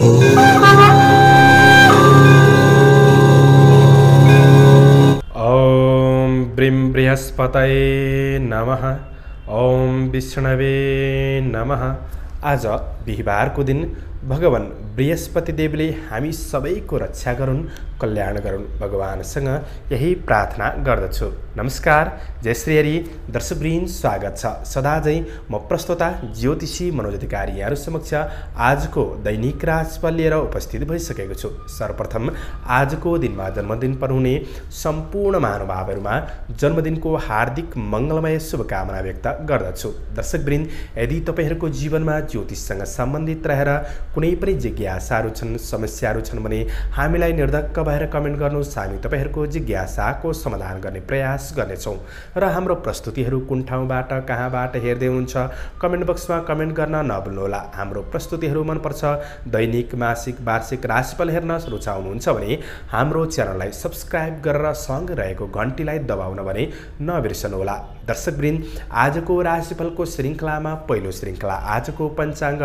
ॐ ब्रीं बृहस्पतये नमः ॐ विष्णवे नमः आज बिहिबारको दिन भगवान् देवले हामी सबैको रक्षा गरून् कल्याण गरौँ भगवानसँग यही प्रार्थना गर्दछु नमस्कार जय श्री हरि दर्शकवृन्द स्वागत छ सदाझै म प्रस्तोता ज्योतिषी मनोज अधिकारी यहाँहरू समक्ष आजको दैनिक राजपाल लिएर उपस्थित भइसकेको छु सर्वप्रथम आजको दिनमा जन्मदिन पढाउने सम्पूर्ण महानुभावहरूमा जन्मदिनको हार्दिक मङ्गलमय शुभकामना व्यक्त गर्दछु दर्शकवृन्द यदि तपाईँहरूको जीवनमा ज्योतिषसँग सम्बन्धित रहेर कुनै पनि जिज्ञासाहरू छन् समस्याहरू छन् भने हामीलाई निर्धक्क भएर कमेन्ट गर्नुहोस् हामी तपाईँहरूको जिज्ञासाको समाधान गर्ने प्रयास गर्नेछौँ र हाम्रो प्रस्तुतिहरू कुन ठाउँबाट कहाँबाट हेर्दै हुनुहुन्छ कमेन्ट बक्समा कमेन्ट गर्न नभुल्नुहोला हाम्रो प्रस्तुतिहरू मनपर्छ दैनिक मासिक वार्षिक राशिफल हेर्न रुचाउनुहुन्छ भने हाम्रो च्यानललाई सब्सक्राइब गरेर सँगै रहेको घन्टीलाई दबाउन भने नबिर्सनुहोला दर्शकवृन्द आजको राशिफलको श्रृङ्खलामा पहिलो श्रृङ्खला आजको पञ्चाङ्ग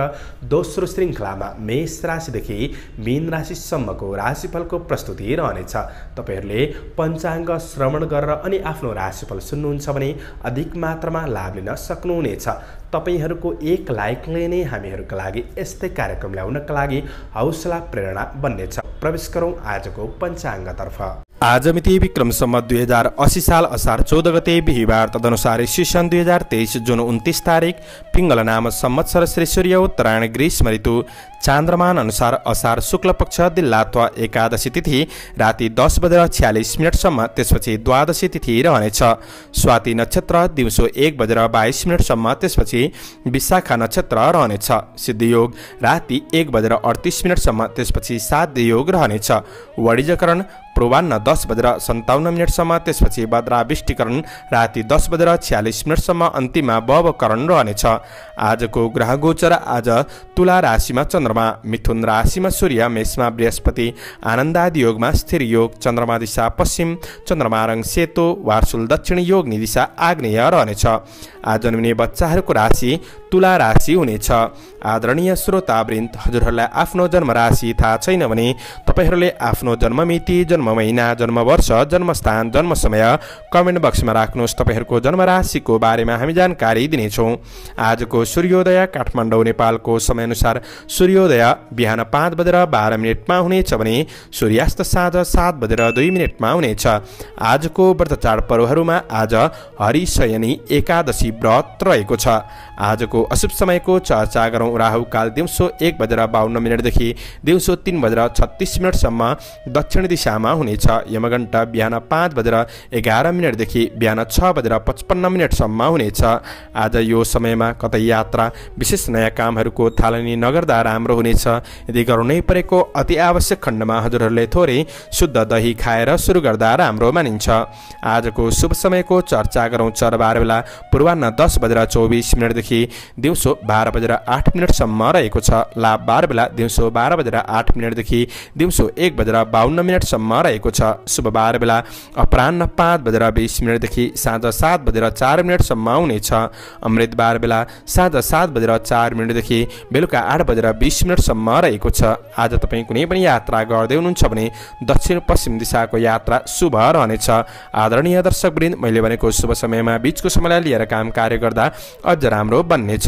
दोस्रो श्रृङ्खलामा मेष राशिदेखि मीन राशिसम्मको राशिफलको प्रस्तुति दिइरहनेछ तपाईँहरूले पञ्चाङ्ग श्रवण गरेर अनि आफ्नो राशिफल सुन्नुहुन्छ भने अधिक मात्रामा लाभ लिन सक्नुहुनेछ तपाईँहरूको एक लाइकले नै हामीहरूका लागि यस्तै कार्यक्रम ल्याउनका लागि हौसला प्रेरणा बन्नेछ प्रवेश गरौँ आजको पञ्चाङ्गतर्फ आज मिति विक्रमसम्म दुई हजार असी साल असार चौध गते बिहिबार तदनुसार सन् दुई हजार तेइस जुन उन्तिस तारिक पिङ्गल नाम सम्मत्सर श्री सूर्य उत्तरायण ग्रीष्म ऋतु चान्द्रमान अनुसार असार शुक्ल पक्ष दिल्लात्व एकादशी तिथि राति दस बजेर छ्यालिस मिनटसम्म त्यसपछि द्वादशी तिथि रहनेछ स्वाति नक्षत्र दिउँसो एक बजेर बाइस मिनटसम्म त्यसपछि विशाखा नक्षत्र रहनेछ सिद्धियोग राति एक बजेर अडतिस मिनटसम्म त्यसपछि सात योग रहनेछ वणिजकरण पूर्वान्न दस बजेर सन्ताउन्न मिनटसम्म त्यसपछि बद्राविष्टिकरण राति दस बजेर छ्यालिस मिनटसम्म अन्तिममा बवकरण रहनेछ आजको ग्रह गोचर आज तुला राशिमा चन्द्रमा मिथुन राशिमा सूर्य मेषमा बृहस्पति आनन्दादि योगमा स्थिर योग चन्द्रमा दिशा पश्चिम चन्द्रमा रङ सेतो वार्सुल दक्षिण योग दिशा आग्नेय रहनेछ आज जन्मिने बच्चाहरूको राशि तुला राशि हुनेछ आदरणीय श्रोतावृन्द हजुरहरूलाई आफ्नो जन्म राशि थाहा छैन भने तपाईँहरूले आफ्नो जन्ममिति जन्म जन्म महिना जन्म वर्ष जन्मस्थान जन्म समय कमेन्ट बक्समा राख्नुहोस् तपाईँहरूको जन्मराशिको बारेमा हामी जानकारी दिनेछौँ आजको सूर्योदय काठमाडौँ नेपालको समयअनुसार सूर्योदय बिहान पाँच बजेर बाह्र मिनटमा हुनेछ भने सूर्यास्त साँझ सात बजेर दुई मिनटमा हुनेछ आजको व्रत चाड पर्वहरूमा आज हरिशयनी एकादशी व्रत रहेको छ आजको अशुभ समयको चर्चा गरौँ राहुकाल दिउँसो एक बजेर बाहन्न मिनटदेखि दिउँसो तिन बजेर छत्तिस मिनटसम्म दक्षिण दिशामा हुनेछ यमघण्टा बिहान पाँच बजेर एघार मिनटदेखि बिहान छ बजेर पचपन्न मिनटसम्म हुनेछ आज यो समयमा कतै यात्रा विशेष नयाँ कामहरूको थालनी नगर्दा राम्रो हुनेछ यदि गर्नै परेको अति आवश्यक खण्डमा हजुरहरूले थोरै शुद्ध दही खाएर सुरु गर्दा राम्रो मानिन्छ आजको शुभ समयको चर्चा गरौँ चरबार बेला पूर्वान्न दस बजेर चौबिस मिनटदेखि दिउँसो बाह्र बजेर आठ मिनटसम्म रहेको छ लाभ बाह्र बेला दिउँसो बाह्र बजेर आठ मिनटदेखि दिउँसो एक बजेर बाहन्न मिनटसम्म रहेको छ शुभबार बेला अपरान्न पाँच बजेर बिस मिनटदेखि साँझ सात बजेर चार मिनटसम्म आउनेछ अमृत बार बेला साँझ सात बजेर चार मिनटदेखि बेलुका आठ बजेर बिस मिनटसम्म रहेको छ आज तपाईँ कुनै पनि यात्रा गर्दै हुनुहुन्छ भने दक्षिण पश्चिम दिशाको यात्रा शुभ रहनेछ आदरणीय दर्शक वृन्द मैले भनेको शुभ समयमा बिचको समयलाई लिएर काम कार्य गर्दा अझ राम्रो बन्नेछ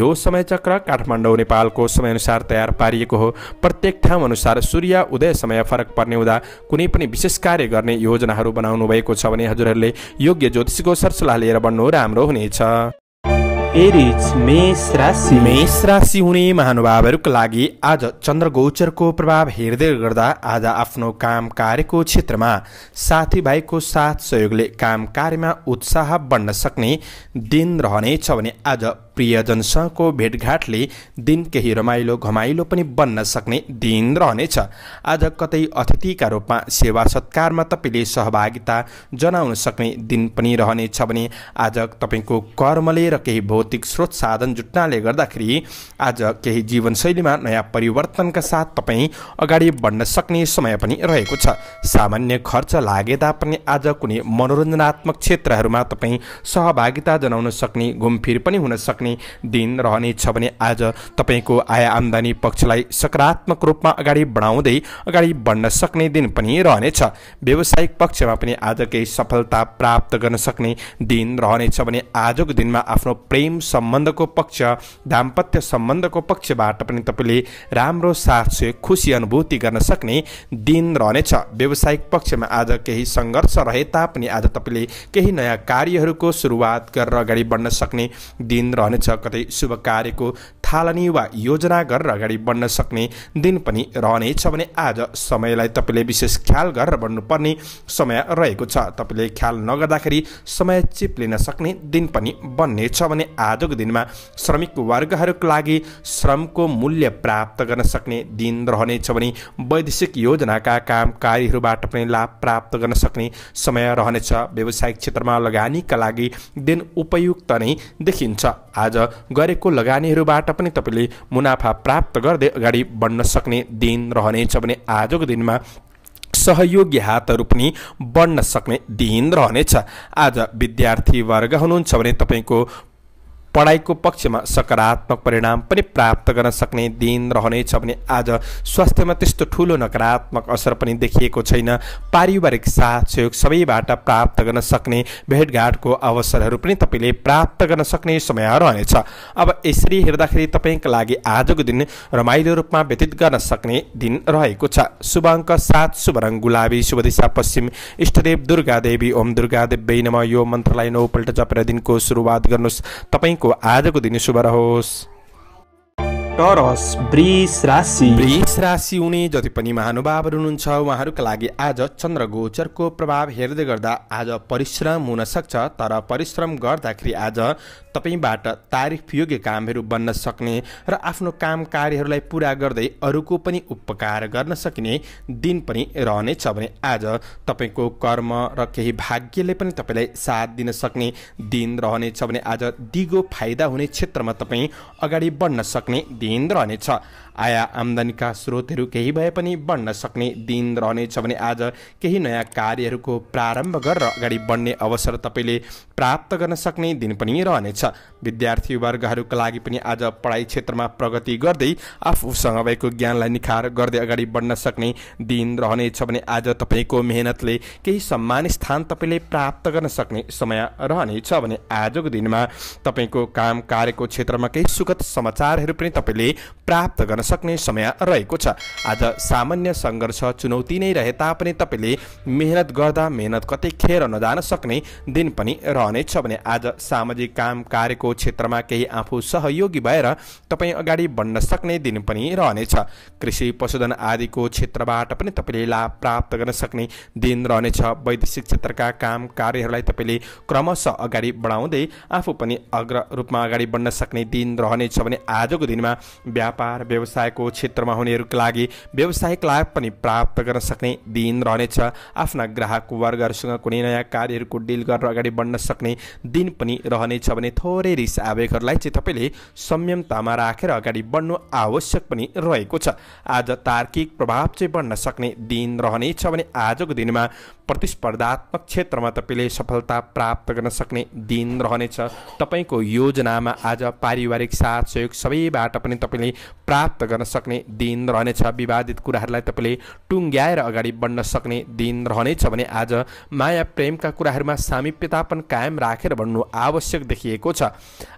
यो समय चक्र काठमाडौँ नेपालको समयअनुसार तयार पारिएको हो प्रत्येक ठाउँ अनुसार सूर्य उदय समय फरक पर्ने हुँदा कुनै पनि विशेष कार्य गर्ने योजनाहरू बनाउनु भएको छ भने हजुरहरूले योग्य ज्योतिषको सरसल्लाह लिएर बन्नु राम्रो हुनेछ मेष राशि हुने महानुभावहरूको लागि आज चन्द्र गोचरको प्रभाव हेर्दै गर्दा आज आफ्नो काम कार्यको क्षेत्रमा साथीभाइको साथ सहयोगले काम कार्यमा उत्साह बढ्न सक्ने दिन रहनेछ भने आज प्रियजनसँगको भेटघाटले दिन केही रमाइलो घमाइलो पनि बन्न सक्ने दिन रहनेछ आज कतै अतिथिका रूपमा सेवा सत्कारमा तपाईँले सहभागिता जनाउन सक्ने दिन पनि रहनेछ भने आज तपाईँको कर्मले र केही भौतिक स्रोत साधन जुट्नाले गर्दाखेरि आज केही जीवनशैलीमा नयाँ परिवर्तनका साथ तपाईँ अगाडि बढ्न सक्ने समय पनि रहेको छ सामान्य खर्च लागे तापनि आज कुनै मनोरञ्जनात्मक क्षेत्रहरूमा तपाईँ सहभागिता जनाउन सक्ने घुमफिर पनि हुन सक्ने सक्ने दिन रहनेछ भने आज तपाईँको आय आम्दानी पक्षलाई सकारात्मक रूपमा अगाडि बढाउँदै अगाडि बढ्न सक्ने दिन पनि रहनेछ व्यावसायिक पक्षमा पनि आज केही सफलता प्राप्त गर्न सक्ने दिन रहनेछ भने आजको दिनमा आफ्नो प्रेम सम्बन्धको पक्ष दाम्पत्य सम्बन्धको पक्षबाट पनि तपाईँले राम्रो साथ सुय खुसी अनुभूति गर्न सक्ने दिन रहनेछ व्यावसायिक पक्षमा आज केही सङ्घर्ष रहे तापनि आज तपाईँले केही नयाँ कार्यहरूको सुरुवात गरेर अगाडि बढ्न सक्ने दिन रहने रहनेछ कतै शुभ कार्यको थालनी वा योजना गरेर अगाडि बढ्न सक्ने दिन पनि रहनेछ भने आज समयलाई तपाईँले विशेष ख्याल गरेर बढ्नुपर्ने समय रहेको छ तपाईँले ख्याल नगर्दाखेरि समय चिप लिन सक्ने दिन पनि बन्नेछ भने आजको दिनमा श्रमिक वर्गहरूको लागि श्रमको मूल्य प्राप्त गर्न सक्ने दिन रहनेछ भने वैदेशिक योजनाका कामकारीहरूबाट पनि लाभ प्राप्त गर्न सक्ने समय रहनेछ व्यावसायिक क्षेत्रमा लगानीका लागि दिन उपयुक्त नै देखिन्छ आज गरेको लगानीहरूबाट पनि तपाईँले मुनाफा प्राप्त गर्दै अगाडि बढ्न सक्ने दिन रहनेछ भने आजको दिनमा सहयोगी हातहरू पनि बढ्न सक्ने दिन रहनेछ आज विद्यार्थीवर्ग हुनुहुन्छ भने तपाईँको पढाइको पक्षमा सकारात्मक परिणाम पनि प्राप्त गर्न सक्ने दिन रहनेछ भने आज स्वास्थ्यमा त्यस्तो ठुलो नकारात्मक असर पनि देखिएको छैन पारिवारिक साथ सहयोग सबैबाट प्राप्त गर्न सक्ने भेटघाटको अवसरहरू पनि तपाईँले प्राप्त गर्न सक्ने समय रहनेछ अब यसरी हेर्दाखेरि तपाईँका लागि आजको दिन रमाइलो रूपमा व्यतीत गर्न सक्ने दिन रहेको छ शुभ अङ्क सात शुभ रङ गुलाबी शुभ दिशा पश्चिम इष्टदेव दुर्गा देवी ओम दुर्गादेव नम यो मन्त्रलाई नौपल्ट जपेर दिनको सुरुवात गर्नुहोस् तपाईँको तपाईँको आजको दिन शुभ रहोस् टरस ब्रिस राशि राशि हुने जति पनि महानुभावहरू हुनुहुन्छ उहाँहरूका लागि आज चन्द्र गोचरको प्रभाव हेर्दै गर्दा आज परिश्रम हुन सक्छ तर परिश्रम गर्दाखेरि आज तपाईँबाट तारिफ योग्य कामहरू बन्न सक्ने र आफ्नो काम कार्यहरूलाई पुरा गर्दै अरूको पनि उपकार गर्न सकिने दिन पनि रहनेछ भने आज तपाईँको कर्म र केही भाग्यले पनि तपाईँलाई साथ दिन सक्ने दिन रहनेछ भने आज दिगो फाइदा हुने क्षेत्रमा तपाईँ अगाडि बढ्न सक्ने दिन रहनेछ आया आम्दानीका स्रोतहरू केही भए पनि बढ्न सक्ने दिन रहनेछ भने आज केही नयाँ कार्यहरूको प्रारम्भ गरेर अगाडि बढ्ने अवसर तपाईँले प्राप्त गर्न सक्ने दिन पनि रहनेछ विद्यार्थी वर्गहरूका लागि पनि आज पढाइ क्षेत्रमा प्रगति गर्दै आफूसँग भएको ज्ञानलाई निखार गर्दै अगाडि बढ्न सक्ने दिन रहनेछ भने आज तपाईँको मेहनतले केही सम्मान स्थान तपाईँले प्राप्त गर्न सक्ने समय रहनेछ भने आजको दिनमा तपाईँको काम कार्यको क्षेत्रमा केही सुखद समाचारहरू पनि तपाईँले प्राप्त गर्न सक्ने समय रहेको छ आज सामान्य सङ्घर्ष चुनौती नै रहे तापनि तपाईँले मेहनत गर्दा मेहनत कतै खेर नजान सक्ने दिन पनि रहनेछ भने आज सामाजिक काम कार्यको क्षेत्रमा केही आफू सहयोगी भएर तपाईँ अगाडि बढ्न सक्ने दिन पनि रहनेछ कृषि पशुधन आदिको क्षेत्रबाट पनि तपाईँले लाभ प्राप्त गर्न सक्ने दिन रहनेछ वैदेशिक क्षेत्रका काम कार्यहरूलाई तपाईँले क्रमशः अगाडि बढाउँदै आफू पनि अग्र रूपमा अगाडि बढ्न सक्ने दिन रहनेछ भने आजको दिनमा व्यापार व्यवसायको क्षेत्रमा हुनेहरूको लागि व्यवसायिक लाभ पनि प्राप्त गर्न सक्ने दिन रहनेछ आफ्ना ग्राहक वर्गहरूसँग कुनै नयाँ कार्यहरूको डिल गरेर अगाडि बढ्न सक्ने दिन पनि रहनेछ भने थोरै देश आवेगहरूलाई चाहिँ तपाईँले संयमतामा राखेर अगाडि बढ्नु आवश्यक पनि रहेको छ आज तार्किक प्रभाव चाहिँ बढ्न सक्ने दिन रहनेछ भने आजको दिनमा प्रतिस्पर्धात्मक क्षेत्रमा तपाईँले सफलता प्राप्त गर्न सक्ने दिन रहनेछ तपाईँको योजनामा आज पारिवारिक साथ सहयोग सबैबाट पनि तपाईँले प्राप्त गर्न सक्ने दिन रहनेछ विवादित कुराहरूलाई तपाईँले टुङ्ग्याएर अगाडि बढ्न सक्ने दिन रहनेछ भने आज माया प्रेमका कुराहरूमा सामिप्यतापन कायम राखेर बढ्नु आवश्यक देखिएको छ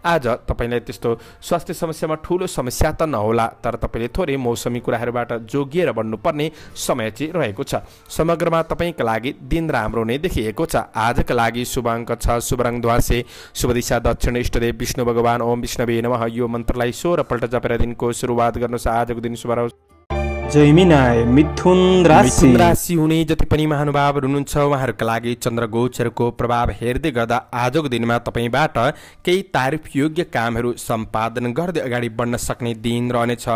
आज तपाईँलाई त्यस्तो स्वास्थ्य समस्यामा ठुलो समस्या त नहोला तर तपाईँले थोरै मौसमी कुराहरूबाट जोगिएर बन्नुपर्ने समय चाहिँ रहेको छ समग्रमा तपाईँका लागि दिन राम्रो नै देखिएको छ आजका लागि शुभ अङ्क छ शुभ रङ शुभ दिशा दक्षिण इष्टदेव विष्णु भगवान् ओम विष्णुवे नमः यो मन्त्रलाई सोह्रपल्ट जपेर दिनको सुरुवात गर्नुहोस् आजको दिन शुभ रहोस् मिथुन राशि राशि हुने जति पनि महानुभावहरू हुनुहुन्छ उहाँहरूका लागि चन्द्र गोचरको प्रभाव हेर्दै गर्दा आजको दिनमा तपाईँबाट केही तारिफ योग्य कामहरू सम्पादन गर्दै अगाडि बढ्न सक्ने दिन रहनेछ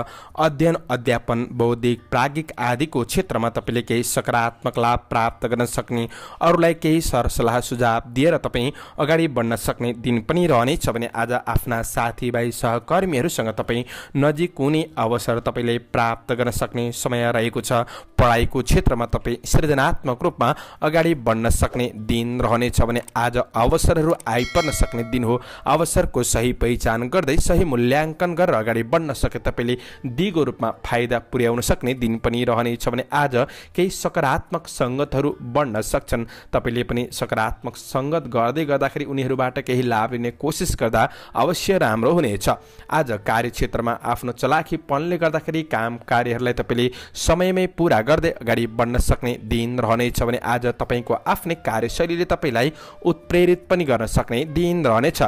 अध्ययन अध्यापन बौद्धिक प्राज्ञिक आदिको क्षेत्रमा तपाईँले केही सकारात्मक लाभ प्राप्त गर्न सक्ने अरूलाई केही सरसल्लाह सुझाव दिएर तपाईँ अगाडि बढ्न सक्ने दिन पनि रहनेछ भने आज आफ्ना साथीभाइ सहकर्मीहरूसँग तपाईँ नजिक हुने अवसर तपाईँले प्राप्त गर्न सक्ने सक्ने समय रहेको छ पढाइको क्षेत्रमा तपाईँ सृजनात्मक रूपमा अगाडि बढ्न सक्ने दिन रहनेछ भने आज अवसरहरू आइपर्न सक्ने दिन हो अवसरको सही पहिचान गर्दै सही मूल्याङ्कन गरेर अगाडि बढ्न सके तपाईँले दिगो रूपमा फाइदा पुर्याउन सक्ने दिन पनि रहनेछ भने आज केही सकारात्मक सङ्गतहरू बढ्न सक्छन् तपाईँले पनि सकारात्मक सङ्गत गर्दै गर्दाखेरि उनीहरूबाट केही लाभ लिने कोसिस गर्दा अवश्य राम्रो हुनेछ आज कार्यक्षेत्रमा आफ्नो चलाखीपनले गर्दाखेरि काम कार्यहरूलाई तपाईँले समयमै पुरा गर्दै अगाडि बढ्न सक्ने दिन रहनेछ भने आज तपाईँको आफ्नै कार्यशैलीले तपाईँलाई उत्प्रेरित पनि गर्न सक्ने दिन रहनेछ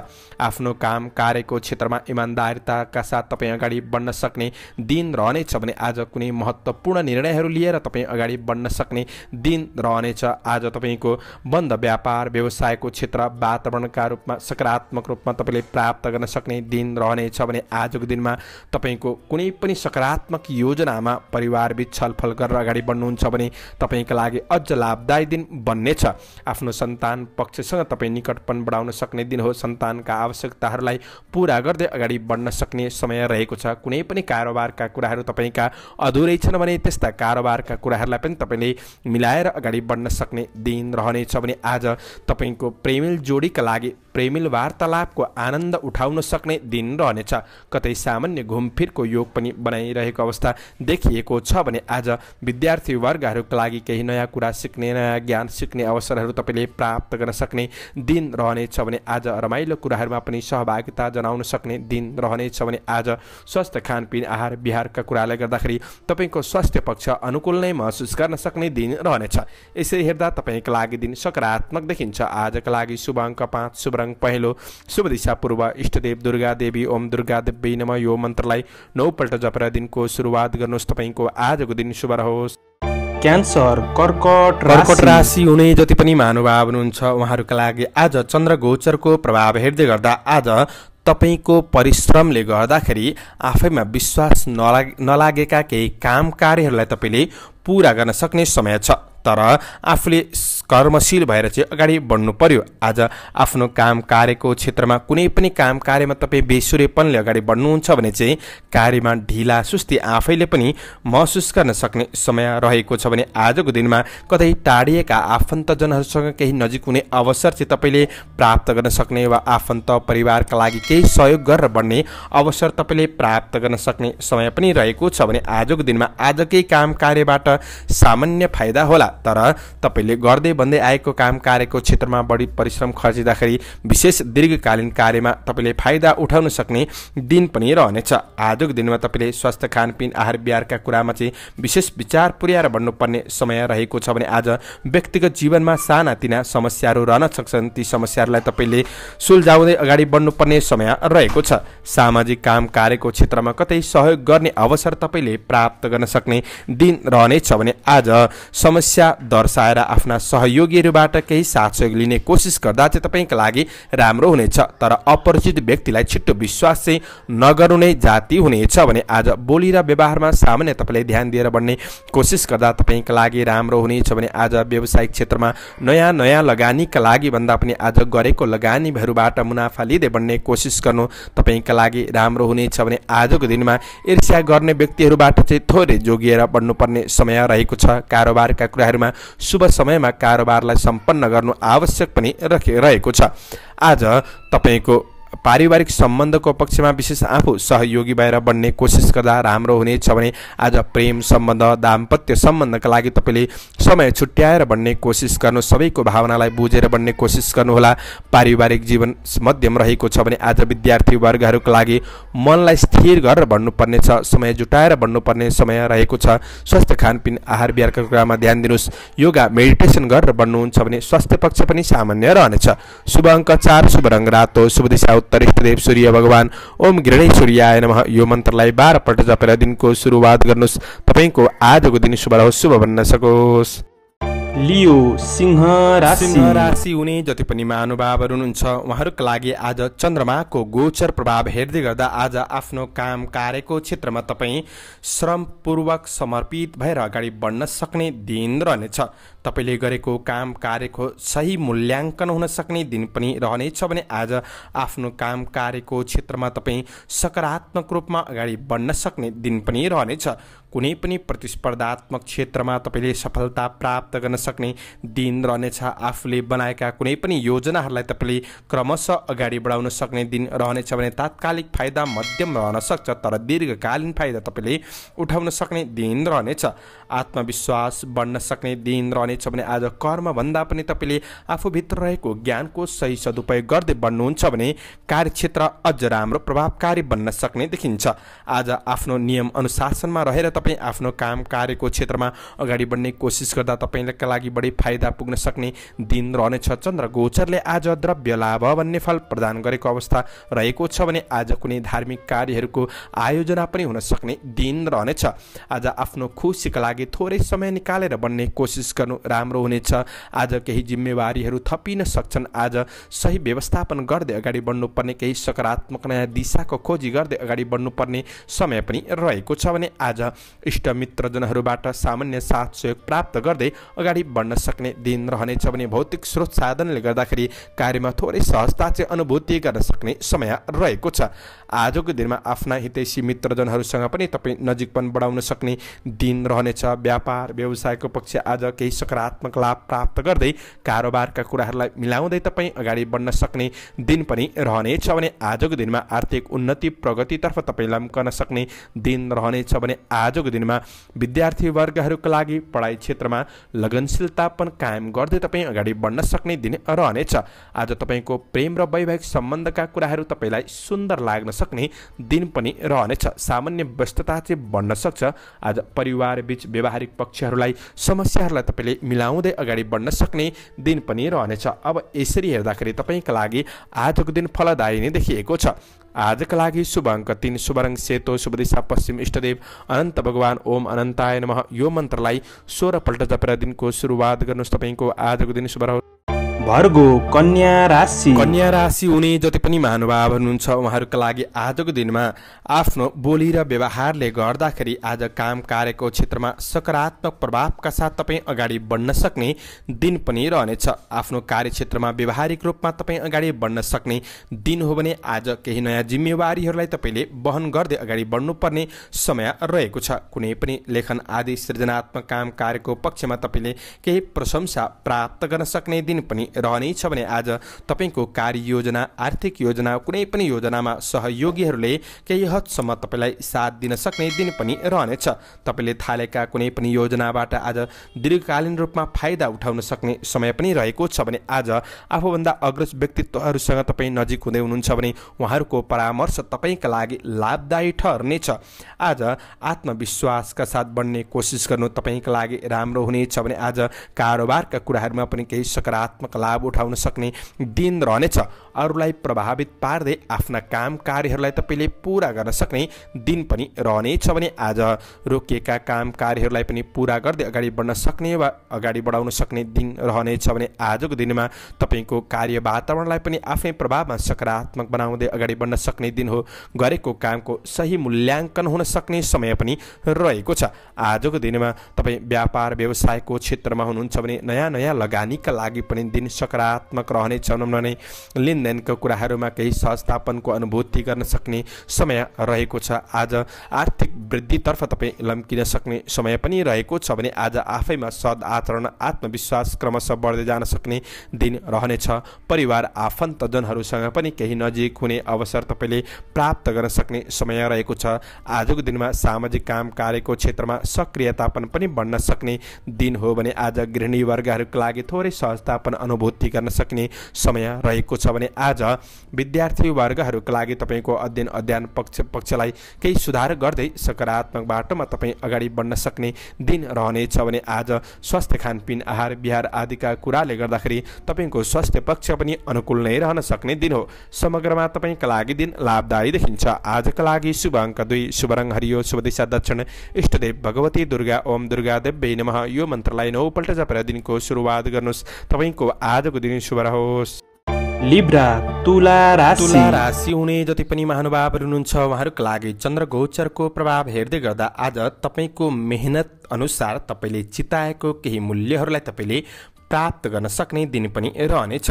आफ्नो काम कार्यको क्षेत्रमा इमान्दारिताका साथ तपाईँ अगाडि बढ्न सक्ने दिन रहनेछ भने आज कुनै महत्त्वपूर्ण निर्णयहरू लिएर तपाईँ अगाडि बढ्न सक्ने दिन रहनेछ आज तपाईँको बन्द व्यापार व्यवसायको क्षेत्र वातावरणका रूपमा सकारात्मक रूपमा तपाईँले प्राप्त गर्न सक्ने दिन रहनेछ भने आजको दिनमा तपाईँको कुनै पनि सकारात्मक योजनामा परिवारबीच छलफल गरेर अगाडि बढ्नुहुन्छ भने तपाईँका लागि अझ लाभदायी दिन बन्नेछ आफ्नो सन्तान पक्षसँग तपाईँ निकटपन बढाउन सक्ने दिन हो सन्तानका आवश्यकताहरूलाई पुरा गर्दै अगाडि बढ्न सक्ने समय रहेको छ कुनै पनि कारोबारका कुराहरू तपाईँका अधुरै छन् भने त्यस्ता कारोबारका कुराहरूलाई पनि तपाईँले मिलाएर अगाडि बढ्न सक्ने दिन रहनेछ भने आज तपाईँको प्रेमिल जोडीका लागि प्रेमिल वार्तालापको आनन्द उठाउन सक्ने दिन रहनेछ कतै सामान्य घुमफिरको योग पनि बनाइरहेको अवस्था देखिएको छ भने आज विद्यार्थीवर्गहरूका लागि केही नयाँ कुरा सिक्ने नयाँ ज्ञान सिक्ने अवसरहरू तपाईँले प्राप्त गर्न सक्ने दिन रहनेछ भने आज रमाइलो कुराहरूमा पनि सहभागिता जनाउन सक्ने दिन रहनेछ भने आज स्वस्थ खानपिन आहार बिहारका कुराले गर्दाखेरि तपाईँको स्वास्थ्य पक्ष अनुकूल नै महसुस गर्न सक्ने दिन रहनेछ यसरी हेर्दा तपाईँको लागि दिन सकारात्मक देखिन्छ आजका लागि शुभ अङ्क पाँच शुभ रङ पहेँलो शुभ दिशा पूर्व इष्टदेव दुर्गा देवी ओम दुर्गा देवी नम यो मन्त्रलाई नौपल्ट जपेर दिनको सुरुवात गर्नुहोस् तपाईँको आजको दिन शुभ रहोस् क्यान्सर कर्कट कर्कट राशि हुने जति पनि महानुभाव हुनुहुन्छ उहाँहरूका लागि आज चन्द्र गोचरको प्रभाव हेर्दै गर्दा आज तपाईँको परिश्रमले गर्दाखेरि आफैमा विश्वास नलाग नलागेका केही काम कार्यहरूलाई तपाईँले पुरा गर्न सक्ने समय छ तर आफूले कर्मशील भएर चाहिँ अगाडि बढ्नु पर्यो आज आफ्नो काम कार्यको क्षेत्रमा कुनै पनि काम कार्यमा तपाईँ बेसुरेपनले अगाडि बढ्नुहुन्छ भने चाहिँ कार्यमा ढिला सुस्ती आफैले पनि महसुस गर्न सक्ने समय रहेको छ भने आजको दिनमा कतै टाढिएका आफन्तजनहरूसँग केही नजिक हुने अवसर चाहिँ तपाईँले प्राप्त गर्न सक्ने वा आफन्त परिवारका लागि केही सहयोग गरेर बढ्ने अवसर तपाईँले प्राप्त गर्न सक्ने समय पनि रहेको छ भने आजको दिनमा आजकै काम कार्यबाट सामान्य फाइदा होला तर तपाईँले गर्दै भन्दै आएको काम कार्यको क्षेत्रमा बढी परिश्रम खर्चिँदाखेरि विशेष दीर्घकालीन कार्यमा तपाईँले फाइदा उठाउन सक्ने दिन पनि रहनेछ आजको दिनमा तपाईँले स्वास्थ्य खानपिन आहार बिहारका कुरामा चाहिँ विशेष विचार पुर्याएर भन्नुपर्ने समय रहेको छ भने आज व्यक्तिगत जीवनमा सानातिना समस्याहरू रहन सक्छन् ती समस्याहरूलाई तपाईँले सुल्झाउँदै अगाडि बढ्नुपर्ने समय रहेको छ सामाजिक काम कार्यको क्षेत्रमा कतै सहयोग गर्ने अवसर तपाईँले प्राप्त गर्न सक्ने दिन रहनेछ भने आज समस्या दर्शाएर आफ्ना सहयोग सहयोगीहरूबाट केही साथ सहयोग लिने कोसिस गर्दा चाहिँ तपाईँका लागि राम्रो हुनेछ तर अपरिचित व्यक्तिलाई छिट्टो विश्वास चाहिँ नगर्नु नै जाति हुनेछ भने आज बोली र व्यवहारमा सामान्य तपाईँले ध्यान दिएर बढ्ने कोसिस गर्दा तपाईँका लागि राम्रो हुनेछ भने आज व्यावसायिक क्षेत्रमा नयाँ नयाँ लगानीका लागि भन्दा पनि आज गरेको लगानीहरूबाट मुनाफा लिँदै बढ्ने कोसिस गर्नु तपाईँका लागि राम्रो हुनेछ भने आजको दिनमा ईर्ष्या गर्ने व्यक्तिहरूबाट चाहिँ थोरै जोगिएर बढ्नुपर्ने समय रहेको छ कारोबारका कुराहरूमा शुभ समयमा कारोबारलाई सम्पन्न गर्नु आवश्यक पनि रहेको छ आज तपाईँको पारिवारिक सम्बन्धको पक्षमा विशेष आफू सहयोगी भएर बन्ने कोसिस गर्दा राम्रो हुनेछ भने आज प्रेम सम्बन्ध दाम्पत्य सम्बन्धका लागि तपाईँले समय छुट्याएर बन्ने कोसिस गर्नु सबैको भावनालाई बुझेर बन्ने कोसिस गर्नुहोला पारिवारिक जीवन मध्यम रहेको छ भने आज विद्यार्थी वर्गहरूका लागि मनलाई स्थिर गरेर बन्नुपर्नेछ समय जुटाएर बन्नुपर्ने समय रहेको छ स्वास्थ्य खानपिन आहार बिहारका कुरामा ध्यान दिनुहोस् योगा मेडिटेसन गरेर बन्नुहुन्छ भने स्वास्थ्य पक्ष पनि सामान्य रहनेछ शुभ अङ्क चार शुभ रङ रातो शुभ दिशा उत्तर देव सूर्य भगवान ओम गृह सूर्याय नम यो मन्त्रलाई बाह्र पल्ट जपेर दिनको सुरुवात गर्नुहोस् तपाईँको आजको दिन शुभ रहोस् शुभ बन्न सकोस् लियो सिंह राशि सिंह राशि हुने जति पनि महानुभावहरू हुनुहुन्छ उहाँहरूका लागि आज चन्द्रमाको गोचर प्रभाव हेर्दै गर्दा आज आफ्नो काम कार्यको क्षेत्रमा तपाईँ श्रमपूर्वक समर्पित भएर अगाडि बढ्न सक्ने दिन रहनेछ तपाईँले गरेको काम कार्यको सही मूल्याङ्कन हुन सक्ने दिन पनि रहनेछ भने आज आफ्नो काम कार्यको क्षेत्रमा तपाईँ सकारात्मक रूपमा अगाडि बढ्न सक्ने दिन पनि रहनेछ कुनै पनि प्रतिस्पर्धात्मक क्षेत्रमा तपाईँले सफलता प्राप्त गर्न सक्ने दिन रहनेछ आफूले बनाएका कुनै पनि योजनाहरूलाई तपाईँले क्रमशः अगाडि बढाउन सक्ने दिन रहनेछ भने तात्कालिक फाइदा मध्यम रहन सक्छ तर दीर्घकालीन फाइदा तपाईँले उठाउन सक्ने दिन रहनेछ आत्मविश्वास बढ्न सक्ने दिन रहनेछ भने आज कर्मभन्दा पनि तपाईँले आफूभित्र रहेको ज्ञानको सही सदुपयोग गर्दै बढ्नुहुन्छ भने कार्यक्षेत्र अझ राम्रो प्रभावकारी बन्न सक्ने देखिन्छ आज आफ्नो नियम अनुशासनमा रहेर तपाईँ आफ्नो काम कार्यको क्षेत्रमा अगाडि बढ्ने कोसिस गर्दा तपाईँका लागि बढी फाइदा पुग्न सक्ने दिन रहनेछ चन्द्र गोचरले आज द्रव्य लाभ भन्ने फल प्रदान गरेको अवस्था रहेको छ भने आज कुनै धार्मिक कार्यहरूको आयोजना पनि हुन सक्ने दिन रहनेछ आज आफ्नो खुसीका लागि लागि थोरै समय निकालेर बन्ने कोसिस गर्नु राम्रो हुनेछ आज केही जिम्मेवारीहरू थपिन सक्छन् आज सही व्यवस्थापन गर्दै अगाडि बढ्नुपर्ने केही सकारात्मक नयाँ दिशाको खोजी गर्दै अगाडि बढ्नुपर्ने समय पनि रहेको छ भने आज इष्टमित्रजनहरूबाट सामान्य साथ सहयोग प्राप्त गर्दै अगाडि बढ्न सक्ने दिन रहनेछ भने भौतिक स्रोत साधनले गर्दाखेरि कार्यमा थोरै सहजता चाहिँ अनुभूति गर्न सक्ने समय रहेको छ आजको दिनमा आफ्ना हितैषी मित्रजनहरूसँग पनि तपाईँ नजिक पनि बढाउन सक्ने दिन रहनेछ व्यापार व्यवसायको पक्ष आज केही सकारात्मक लाभ प्राप्त गर्दै कारोबारका कुराहरूलाई मिलाउँदै तपाईँ अगाडि बढ्न सक्ने दिन पनि रहनेछ भने आजको दिनमा आर्थिक उन्नति प्रगतितर्फ तपाईँ गर्न सक्ने दिन रहनेछ भने आजको दिनमा विद्यार्थीवर्गहरूको लागि पढाइ क्षेत्रमा लगनशीलता पनि कायम गर्दै तपाईँ अगाडि बढ्न सक्ने दिन रहनेछ आज तपाईँको प्रेम र वैवाहिक सम्बन्धका कुराहरू तपाईँलाई सुन्दर लाग्न सक्ने दिन पनि रहनेछ सामान्य व्यस्तता चाहिँ बढ्न सक्छ आज परिवारबीच व्यावहारिक पक्षहरूलाई समस्याहरूलाई तपाईँले मिलाउँदै अगाडि बढ्न सक्ने दिन पनि रहनेछ अब यसरी हेर्दाखेरि तपाईँका लागि आजको दिन फलदायी नै देखिएको छ आजका लागि शुभ अङ्क तिन शुभ रङ सेतो शुभ दिशा पश्चिम इष्टदेव अनन्त भगवान् ओम अनन्ताय नमः यो मन्त्रलाई सोह्रपल्ट जपेर दिनको सुरुवात गर्नुहोस् तपाईँको आजको दिन शुभ रहोस् भर्गो कन्या राशि कन्या राशि हुने जति पनि महानुभाव हुनुहुन्छ उहाँहरूका लागि आजको दिनमा आफ्नो बोली र व्यवहारले गर्दाखेरि आज काम कार्यको क्षेत्रमा सकारात्मक प्रभावका साथ तपाईँ अगाडि बढ्न सक्ने दिन पनि रहनेछ आफ्नो कार्यक्षेत्रमा व्यवहारिक रूपमा तपाईँ अगाडि बढ्न सक्ने दिन हो भने आज केही नयाँ जिम्मेवारीहरूलाई तपाईँले वहन गर्दै अगाडि बढ्नुपर्ने समय रहेको छ कुनै पनि लेखन आदि सृजनात्मक काम कार्यको पक्षमा तपाईँले केही प्रशंसा प्राप्त गर्न सक्ने दिन पनि रहने रहनेछ भने आज तपाईँको कार्ययोजना आर्थिक योजना कुनै पनि योजनामा सहयोगीहरूले केही हदसम्म तपाईँलाई साथ दिन सक्ने दिन पनि रहनेछ तपाईँले थालेका कुनै पनि योजनाबाट आज दीर्घकालीन रूपमा फाइदा उठाउन सक्ने समय पनि रहेको छ भने आज आफूभन्दा अग्रज व्यक्तित्वहरूसँग तपाईँ नजिक हुँदै हुनुहुन्छ भने उहाँहरूको परामर्श तपाईँका लागि लाभदायी ठहरनेछ आज आत्मविश्वासका साथ बढ्ने कोसिस गर्नु तपाईँका लागि राम्रो हुनेछ भने आज कारोबारका कुराहरूमा पनि केही सकारात्मक सकारात्मक लाभ उठाउन सक्ने दिन रहनेछ अरूलाई प्रभावित पार्दै आफ्ना काम कार्यहरूलाई तपाईँले पुरा गर्न सक्ने दिन पनि रहनेछ भने आज रोकिएका काम कार्यहरूलाई पनि पुरा गर्दै अगाडि बढ्न सक्ने वा अगाडि बढाउन सक्ने दिन रहनेछ भने आजको दिनमा तपाईँको कार्य वातावरणलाई पनि आफ्नै प्रभावमा सकारात्मक बनाउँदै अगाडि बढ्न सक्ने दिन हो गरेको कामको सही मूल्याङ्कन हुन सक्ने समय पनि रहेको छ आजको दिनमा तपाईँ व्यापार व्यवसायको क्षेत्रमा हुनुहुन्छ भने नयाँ नयाँ लगानीका लागि पनि दिन दिन सकारात्मक रहनेछौँ भने लेनदेनको कुराहरूमा केही सहस्थापनको अनुभूति गर्न सक्ने समय रहेको छ आज आर्थिक वृद्धितर्फ तपाईँ लम्किन सक्ने समय पनि रहेको छ भने आज आफैमा सद आचरण आत्मविश्वास क्रमशः बढ्दै जान सक्ने दिन रहनेछ परिवार आफन्तजनहरूसँग पनि केही नजिक हुने अवसर तपाईँले प्राप्त गर्न सक्ने समय रहेको छ आजको दिनमा सामाजिक काम कार्यको क्षेत्रमा सक्रियतापन पनि बढ्न सक्ने दिन हो भने आज गृहिणी वर्गहरूको लागि थोरै सहजतापन अनु अनुभूति गर्न सक्ने समय रहेको छ भने आज विद्यार्थी विद्यार्थीवर्गहरूका लागि तपाईँको अध्ययन अध्ययन पक्ष पक्षलाई केही सुधार गर्दै सकारात्मक बाटोमा तपाईँ अगाडि बढ्न सक्ने दिन रहनेछ भने आज स्वास्थ्य खानपिन आहार बिहार आदिका कुराले गर्दाखेरि तपाईँको स्वास्थ्य पक्ष पनि अनुकूल नै रहन सक्ने दिन हो समग्रमा तपाईँका लागि दिन लाभदायी देखिन्छ आजका लागि शुभ अङ्क दुई शुभ रङ हरियो शुभ दिशा दक्षिण इष्टदेव भगवती दुर्गा ओम दुर्गा देव्य नमः यो मन्त्रलाई नौपल्ट जपेर दिनको सुरुवात गर्नुहोस् तपाईँको आजको दिन शुभ रहोस् लिब्रा तुला राशि तुला राशि हुने जति पनि महानुभावहरू हुनुहुन्छ उहाँहरूको लागि चन्द्र गोचरको प्रभाव हेर्दै गर्दा आज तपाईँको मेहनत अनुसार तपाईँले चिताएको केही मूल्यहरूलाई तपाईँले प्राप्त गर्न सक्ने दिन पनि रहनेछ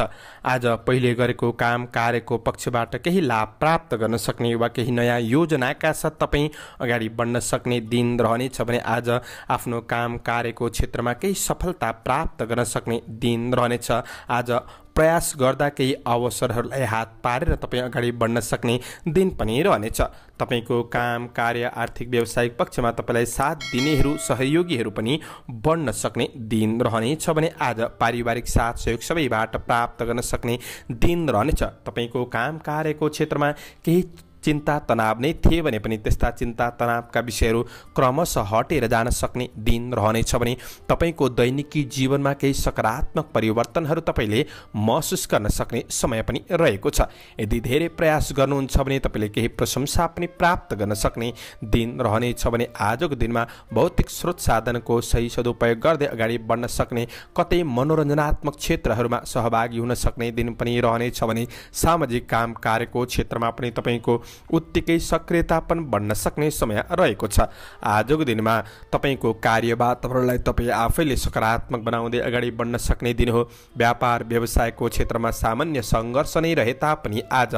आज पहिले गरेको काम कार्यको पक्षबाट केही लाभ प्राप्त गर्न सक्ने वा केही नयाँ योजनाका साथ तपाईँ अगाडि बढ्न सक्ने दिन रहनेछ भने आज आफ्नो काम कार्यको क्षेत्रमा केही सफलता प्राप्त गर्न सक्ने दिन रहनेछ आज प्रयास गर्दा केही अवसरहरूलाई हात पारेर तपाईँ अगाडि बढ्न सक्ने दिन पनि रहनेछ तपाईँको काम कार्य आर्थिक व्यावसायिक पक्षमा तपाईँलाई साथ दिनेहरू सहयोगीहरू पनि बढ्न सक्ने दिन रहनेछ भने आज पारिवारिक साथ सहयोग सबैबाट प्राप्त गर्न सक्ने दिन रहनेछ तपाईँको काम कार्यको क्षेत्रमा केही चिन्ता तनाव नै थिए भने पनि त्यस्ता चिन्ता तनावका विषयहरू क्रमशः हटेर जान सक्ने दिन रहनेछ भने तपाईँको दैनिकी जीवनमा केही सकारात्मक परिवर्तनहरू तपाईँले महसुस गर्न सक्ने समय पनि रहेको छ यदि धेरै प्रयास गर्नुहुन्छ भने तपाईँले केही प्रशंसा पनि प्राप्त गर्न सक्ने दिन रहनेछ भने आजको दिनमा भौतिक स्रोत साधनको सही सदुपयोग गर्दै अगाडि बढ्न सक्ने कतै मनोरञ्जनात्मक क्षेत्रहरूमा सहभागी हुन सक्ने दिन पनि रहनेछ भने सामाजिक काम कार्यको क्षेत्रमा पनि तपाईँको उत्तिकै सक्रियता पनि बन्न सक्ने समय रहेको छ आजको दिनमा तपाईँको कार्य वातावरणलाई तपाईँ आफैले सकारात्मक बनाउँदै अगाडि बढ्न सक्ने दिन हो व्यापार व्यवसायको क्षेत्रमा सामान्य सङ्घर्ष नै रहे तापनि आज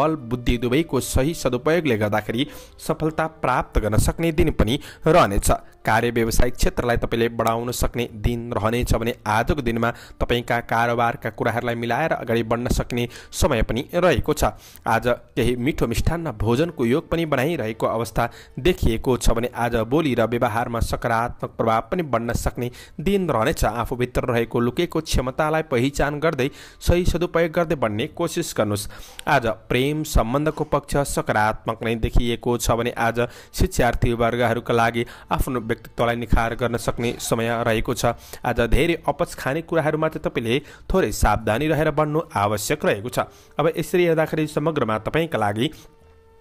बल बुद्धि दुवैको सही सदुपयोगले गर्दाखेरि सफलता प्राप्त गर्न सक्ने दिन पनि रहनेछ कार्य व्यवसायिक क्षेत्रलाई तपाईँले बढाउन सक्ने दिन रहनेछ भने आजको दिनमा तपाईँका कारोबारका कुराहरूलाई मिलाएर अगाडि बढ्न सक्ने समय पनि रहेको छ आज केही मिठो मिठो मिष्ठान्न भोजनको योग पनि बनाइरहेको अवस्था देखिएको छ भने आज बोली र व्यवहारमा सकारात्मक प्रभाव पनि बन्न सक्ने दिन रहनेछ आफूभित्र रहेको लुकेको क्षमतालाई पहिचान गर्दै सही सदुपयोग गर्दै बन्ने कोसिस गर्नुहोस् आज प्रेम सम्बन्धको पक्ष सकारात्मक नै देखिएको छ भने आज शिक्षार्थी वर्गहरूका लागि आफ्नो व्यक्तित्वलाई निखार गर्न सक्ने समय रहेको छ आज धेरै अपच खाने कुराहरूमा चाहिँ तपाईँले थोरै सावधानी रहेर बन्नु आवश्यक रहेको छ अब यसरी हेर्दाखेरि समग्रमा तपाईँका लागि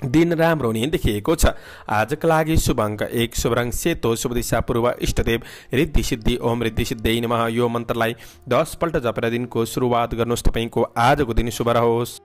दिन राम्रो हुने देखिएको छ आजका लागि शुभ एक शुभ रङ सेतो शुभ दिशा पूर्व इष्टदेव रिद्धि सिद्धि ओम रिद्धि सिद्धि नमः यो मन्त्रलाई दसपल्ट जपेर दिनको सुरुवात गर्नुहोस् तपाईँको आजको दिन शुभ रहोस्